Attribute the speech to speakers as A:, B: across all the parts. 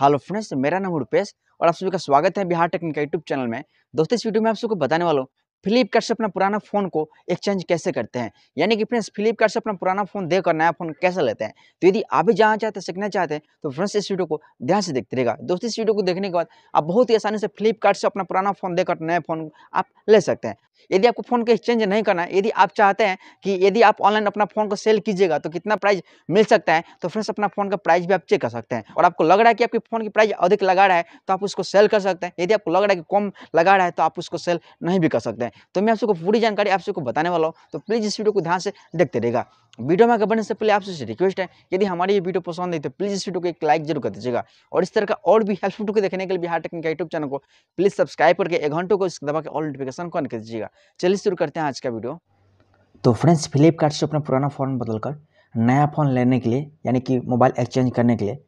A: hello friends मेरा नाम रूपेश और आप सभी का स्वागत है बिहार टेक्निक का यूट्यूब चैनल में दोस्तों इस वीडियो में आप सबको बताने वालों फ्लिपकार्ट से अपना पुराना फ़ोन को एक्सचेंज कैसे करते हैं यानी कि फ्रेंड्स फ्लिपकार्ट से अपना पुराना फ़ोन देकर नया फ़ोन कैसे लेते हैं तो यदि आप भी जाना चाहते हैं सीखना चाहते हैं तो फ्रेंड्स इस वीडियो को ध्यान से देखते रहेगा दोस्तों इस वीडियो को देखने के बाद आप बहुत ही आसानी से फ्लिपकार्ट से अपना पुराना फ़ोन देकर नया फ़ोन आप ले सकते हैं यदि आपको फ़ोन को एक्सचेंज नहीं करना है यदि आप चाहते हैं कि यदि आप ऑनलाइन अपना फ़ोन को सेल कीजिएगा तो कितना प्राइस मिल सकता है तो फ्रेंड्स अपना फ़ोन का प्राइस भी आप चेक कर सकते हैं और आपको लग रहा है कि आपके फ़ोन की प्राइस अधिक लगा रहा है तो आप उसको सेल कर सकते हैं यदि आपको लग रहा है कि कम लगा रहा है तो आप उसको सेल नहीं भी कर सकते हैं तो मैं आप सबको पूरी जानकारी आप सबको बताने वाला हूँ तो प्लीज़ इस वीडियो को ध्यान से देखते रहेगा वीडियो में आगे बढ़ने से पहले आपसे रिक्वेस्ट है यदि हमारी ये वीडियो पसंद है तो प्लीज़ इस वीडियो को एक लाइक जरूर कर दीजिएगा और इस तरह का और भी हेल्पफुल को देखने के लिए बिहार टेक्निक यूट्यूब चैनल को प्लीज़ सब्सक्राइब करके एक घंटों को इस दबा के ऑल नोटिफिकेशन को ऑन कर दीजिएगा चलिए शुरू करते हैं आज का वीडियो तो फ्रेंड्स फ्लिपकार्ट से अपना पुराना फ़ोन बदलकर नया फ़ोन लेने के लिए यानी कि मोबाइल एक्सचेंज करने के लिए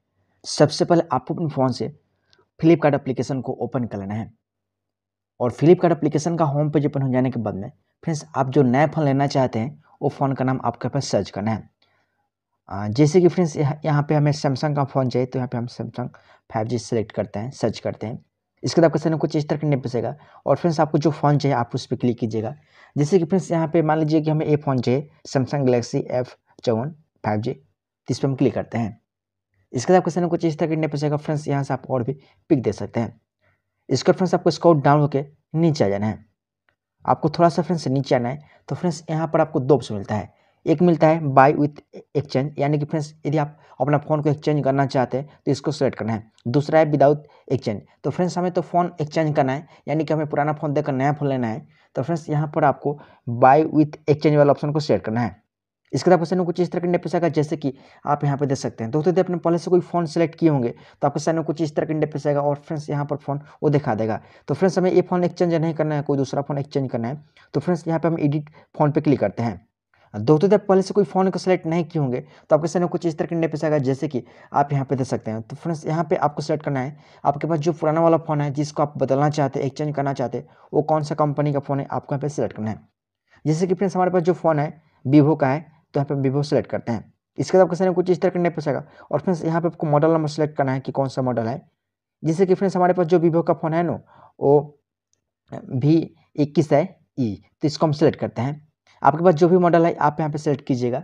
A: सबसे पहले आपको अपने फ़ोन से फ्लिपकार्ट अप्लीकेशन को ओपन कर लेना है और फ्लिपकार्ट एप्लीकेशन का होम पेज ओपन हो जाने के बाद में फ्रेंड्स आप जो नया फ़ोन लेना चाहते हैं वो फ़ोन का नाम आपके पास सर्च करना है जैसे कि फ्रेंड्स यहाँ पे हमें सैमसंग का फ़ोन चाहिए तो यहाँ पे हम सैमसंग फाइव जी सेलेक्ट करते हैं सर्च करते हैं इसके बाद आपका सर कुछ इस तरह का नहीं पसेगा और फ्रेंड्स आपको जो फ़ोन चाहिए आप उस पर क्लिक कीजिएगा जैसे कि फ्रेंड्स यहाँ पे मान लीजिए कि हमें ए फ़ोन चाहिए सैमसंग गलेक्सी एफ चौवन फाइव जी तो इस पर हम क्लिक करते हैं इसके बाद आपका सर कुछ इस तरह का नहीं पसेगा फ्रेंड्स यहाँ से आप और भी पिक दे सकते हैं इसका फ्रेंड्स आपको स्काउट डाउन होकर नीचे आ जाना है आपको थोड़ा सा फ्रेंड्स नीचे आना है तो फ्रेंड्स यहाँ पर आपको दो ऑप्शन मिलता है एक मिलता है बाय विथ एक्सचेंज यानी कि फ्रेंड्स यदि आप अपना फ़ोन को एक्सचेंज करना चाहते हैं तो इसको सेलेक्ट करना है दूसरा है विदाउट एक्सचेंज तो फ्रेंड्स हमें तो फ़ोन एक्सचेंज करना है यानी कि हमें पुराना फ़ोन देकर नया फ़ोन लेना है तो फ्रेंड्स यहाँ पर आपको बाय विथ एक्सचेंज वाला ऑप्शन को सेलेक्ट करना है इसके बाद क्वेश्चन कुछ इस तरह के पैसा का जैसे कि आप यहाँ पर देख सकते हैं दोस्तों यदि अपने पहले से कोई फोन सेलेक्ट किए होंगे तो आपके सामने कुछ इस तरह के पैसा आएगा और फ्रेंड्स यहाँ पर फोन वो दिखा देगा तो फ्रेंड्स हमें ये फोन एक्सचेंज नहीं करना है कोई दूसरा फोन एक्सचेंज करना है तो फ्रेंड्स यहाँ पर हम एडिट फोन पर क्लिक करते हैं दो दो तो तक पहले से कोई फ़ोन को सेलेक्ट नहीं किए होंगे तो आपके सामने कुछ इस तरह का पैसे आएगा जैसे कि आप यहाँ पे दे सकते हैं तो फ्रेंड्स यहाँ पे आपको सेलेक्ट करना है आपके पास जो पुराना वाला फ़ोन है जिसको आप बदलना चाहते हैं एक्सचेंज करना चाहते हैं वो कौन सा कंपनी का फ़ोन है आपको यहाँ पर सेलेक्ट करना है जैसे कि फ्रेंड्स हमारे पास जो फ़ोन है वीवो का है तो यहाँ पर वीवो सेलेक्ट करते हैं इसके बाद आपके सामने कुछ इस तरह का इंटरफेस आएगा और फ्रेंड्स यहाँ पर आपको मॉडल नंबर सेलेक्ट करना है कि कौन सा मॉडल है जैसे कि फ्रेंड्स हमारे पास जो वीवो का फ़ोन है ना वो भी इक्कीस है ई e, तो इसको हम सेलेक्ट करते हैं आपके पास जो भी मॉडल है आप यहाँ पे सेलेक्ट कीजिएगा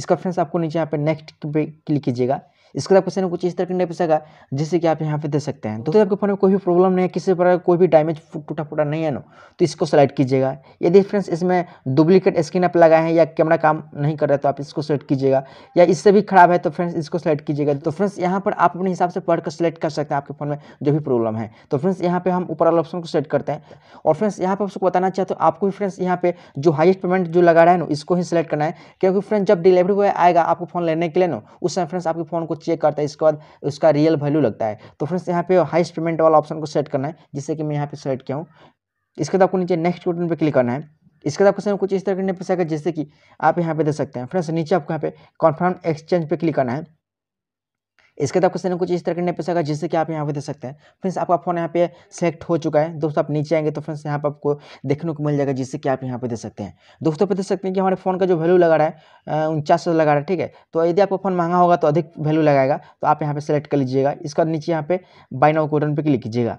A: इसका फ्रेंड्स आपको नीचे यहाँ पे नेक्स्ट पे क्लिक कीजिएगा इसके लिए आपको कुछ इस तरह का पिसेगा जिससे कि आप यहाँ पे दे सकते हैं तो, आपके फोन में कोई भी प्रॉब्लम नहीं है किसी प्रकार कोई भी डैमेज टूटा फूटा नहीं है ना तो इसको सेलेक्ट कीजिएगा यदि फ्रेंड्स इसमें डुप्लीकेट स्क्रीन आप लगाए हैं या कैमरा काम नहीं कर रहा है तो आप इसको सेलेक्ट कीजिएगा या इससे भी खराब है तो फ्रेंड्स इसको सेलेक्ट कीजिएगा तो फ्रेंड्स यहाँ पर आप अपने हिसाब से पढ़ कर सेलेक्ट कर सकते हैं आपके फोन में जो भी प्रॉब्लम है तो फ्रेंड्स यहाँ पे हम ऊपर वाले ऑप्शन को सेलेक्ट करते हैं और फ्रेंड्स यहाँ पर आपको बताना चाहते हो तो आपको भी फ्रेंड्स यहाँ पे जो हाइस्ट पेमेंट जो लगा रहा है ना इसको ही सिलेक्ट करना है क्योंकि फ्रेंड्स जब डिलीवरी बॉय आएगा आपको फोन लेने के लिए ना उस समय फ्रेंड्स आपके फोन को चेक करता है इसके बाद उसका रियल वैल्यू लगता है तो फ्रेंड्स यहाँ पे हाइस्ट पेमेंट वाला ऑप्शन को सेट करना है जिससे कि मैं यहाँ पे सेलेक्ट किया हूँ इसके बाद आपको नीचे नेक्स्ट बटन पर क्लिक करना है इसके बाद आपको कुछ इस तरह करने पैसा जैसे कि आप यहाँ पे दे सकते हैं फ्रेंड्स नीचे आपको यहाँ पे कॉन्फर्म एक्सचेंज पर क्लिक करना है इसके बाद तो आपको कुछ इस तरह करने नहीं सका जिससे कि आप यहाँ पे दे सकते हैं फ्रेंड्स आपका फ़ोन यहाँ पे सेलेक्ट हो चुका है दोस्तों आप नीचे आएंगे तो फ्रेंड्स यहाँ पर आपको देखने को मिल जाएगा जिससे कि आप यहाँ पे दे सकते हैं दोस्तों पे दे सकते हैं कि हमारे फ़ोन का जो वैल्यू लगा रहा है उनचास लगा रहा है ठीक है तो यदि आपका फ़ोन महंगा होगा तो अधिक वैल्यू लगाएगा तो आप यहाँ पर सेलेक्ट कर लीजिएगा इसका नीचे यहाँ पे बाइनाउ कोटन पर क्लिक कीजिएगा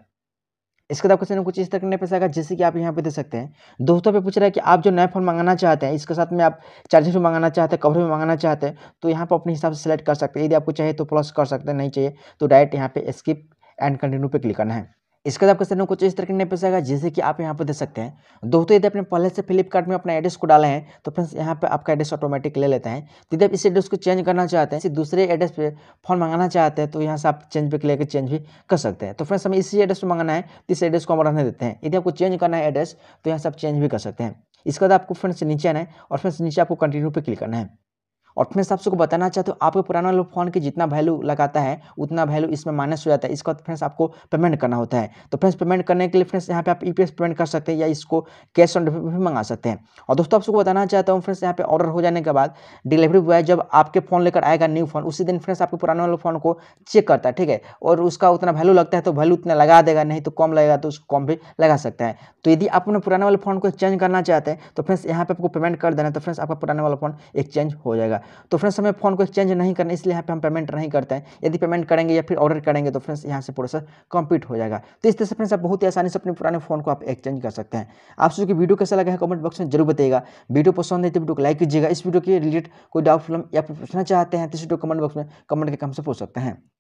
A: इसके बाद क्वेश्चन कुछ इस तरह नहीं पैसा आएगा जैसे कि आप यहाँ पे दे सकते हैं दोस्तों पे पूछ रहा है कि आप जो नया फोन मंगाना चाहते हैं इसके साथ में आप चार्जर भी मंगाना चाहते हैं कवर भी मंगाना चाहते हैं तो यहाँ पर अपने हिसाब से सेलेक्ट कर सकते हैं यदि आपको चाहिए तो प्लस कर सकते हैं नहीं चाहिए तो डायरेक्ट यहाँ पे स्किप एंड कंटिन्यू पे क्लिक करना है इसके बाद आपके सर कुछ इस तरह के इंटरफेस आएगा जैसे कि आप यहाँ पर देख सकते हैं दोस्तों यदि आपने पहले से फ्लिपकार्ट में अपना एड्रेस को डाले हैं तो फ्रेंड्स यहाँ पे आपका एड्रेस ऑटोमेटिक ले लेते हैं यदि आप इस एड्रेस को चेंज करना चाहते हैं दूसरे एड्रेस पे फोन मंगाना चाहते हैं तो यहाँ से आप चेंज पे लेकर चेंज भी कर सकते हैं तो फ्रेंड्स हमें इसी एड्रेस पर मंगाना है तो इस एड्रेस को हम रहने देते हैं यदि आपको चेंज करना है एड्रेस तो यहाँ से आप चेंज भी कर सकते हैं इसके बाद आपको फ्रेंड्स नीचे आना है और फ्रेंड्स नीचे आपको कंटिन्यू पर क्लिक करना है और फ्रेंड्स आप सबको बताना चाहते हो आपके पुराना वाला फोन की जितना वैल्यू लगाता है उतना वैल्यू इसमें माइनस हो जाता है इसका फ्रेंड्स आपको पेमेंट करना होता है तो फ्रेंड्स पेमेंट करने के लिए फ्रेंड्स यहाँ पे आप ई e पेमेंट कर सकते हैं या इसको कैश ऑन डिलीवरी भी मंगा सकते हैं और दोस्तों आप सबको बताना चाहता हूँ फ्रेंड्स यहाँ पे ऑर्डर हो जाने के बाद डिलीवरी बॉय जब आपके फोन लेकर आएगा न्यू फोन उसी दिन फ्रेंड्स आपके पुराने वाले फोन को चेक करता है ठीक है और उसका उतना वैल्यू लगता है तो वैल्यू उतना लगा देगा नहीं तो कम लगेगा तो उसको कम भी लगा सकता है तो यदि आप अपने पुराने वाले फोन को एक्सचेंज करना चाहते हैं तो फ्रेंड्स यहाँ पे आपको पेमेंट कर देना तो फ्रेंड्स आपका पुराने वाला फोन एक्सचेंज हो जाएगा तो फ्रेंड्स हमें फ़ोन को एक्सचेंज नहीं करना इसलिए यहाँ पे हम पेमेंट नहीं करते हैं यदि पेमेंट करेंगे या फिर ऑर्डर करेंगे तो फ्रेंड्स यहाँ से प्रोसेस कंप्लीट हो जाएगा तो इस तरह से फ्रेंड्स आप बहुत ही आसानी से अपने पुराने फ़ोन को आप एक्सचेंज कर सकते हैं आप सोचिए वीडियो कैसा लगा है कमेंट बॉक्स में जरूर बताएगा वीडियो पसंद है तो वीडियो को लाइक कीजिएगा इस वीडियो के रिलेटेड कोई डाउट फिल्म या फिर पूछना चाहते हैं तो इस वीडियो कमेंट बॉक्स में कमेंट करके हमसे पूछ सकते हैं